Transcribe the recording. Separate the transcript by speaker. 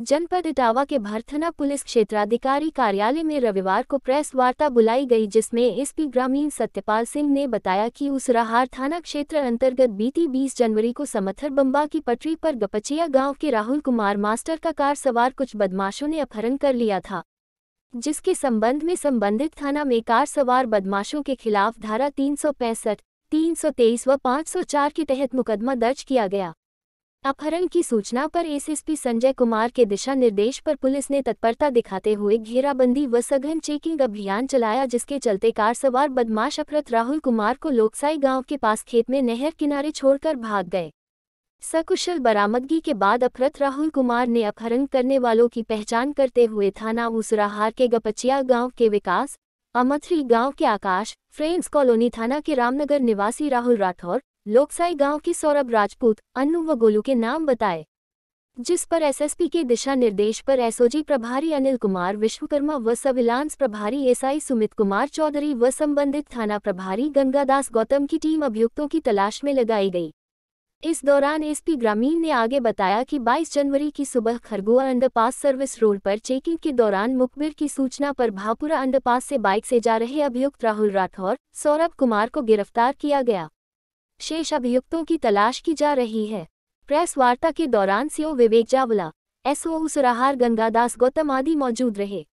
Speaker 1: जनपद इटावा के भरथना पुलिस क्षेत्राधिकारी कार्यालय में रविवार को प्रेस वार्ता बुलाई गई जिसमें एसपी ग्रामीण सत्यपाल सिंह ने बताया कि उसराहार थाना क्षेत्र अंतर्गत बीती 20 जनवरी को समथर बम्बा की पटरी पर गपचिया गांव के राहुल कुमार मास्टर का कार सवार कुछ बदमाशों ने अपहरण कर लिया था जिसके संबंध में संबंधित थाना में कार सवार बदमाशों के खिलाफ धारा तीन सौ पैंसठ तीन सौ तेईस व पाँच सौ चार के तहत मुकदमा दर्ज किया गया अपहरण की सूचना पर एसएसपी संजय कुमार के दिशा निर्देश पर पुलिस ने तत्परता दिखाते हुए घेराबंदी व सघन चेकिंग अभियान चलाया जिसके चलते कार सवार बदमाश अपरत राहुल कुमार को लोकसाई गांव के पास खेत में नहर किनारे छोड़कर भाग गए सकुशल बरामदगी के बाद अफरत राहुल कुमार ने अपहरण करने वालों की पहचान करते हुए थाना उसराहार के गपचिया गाँव के विकास अमथरी गाँव के आकाश फ्रेंड्स कॉलोनी थाना के रामनगर निवासी राहुल राठौर लोकसाई गांव की सौरभ राजपूत अन्नू व गोलू के नाम बताए जिस पर एसएसपी के दिशा निर्देश पर एसओजी प्रभारी अनिल कुमार विश्वकर्मा व सविलांस प्रभारी एसआई सुमित कुमार चौधरी व संबंधित थाना प्रभारी गंगादास गौतम की टीम अभियुक्तों की तलाश में लगाई गई इस दौरान एसपी ग्रामीण ने आगे बताया कि 22 जनवरी की सुबह खरगुआ अंडरपास सर्विस रोड पर चेकिंग के दौरान मुखबिर की सूचना पर भापुरा अंडरपास से बाइक से जा रहे अभियुक्त राहुल राठौर सौरभ कुमार को गिरफ्तार किया गया शेष अभियुक्तों की तलाश की जा रही है प्रेस वार्ता के दौरान सीओ विवेक जावला एसओ उसराहार गंगादास गौतम आदि मौजूद रहे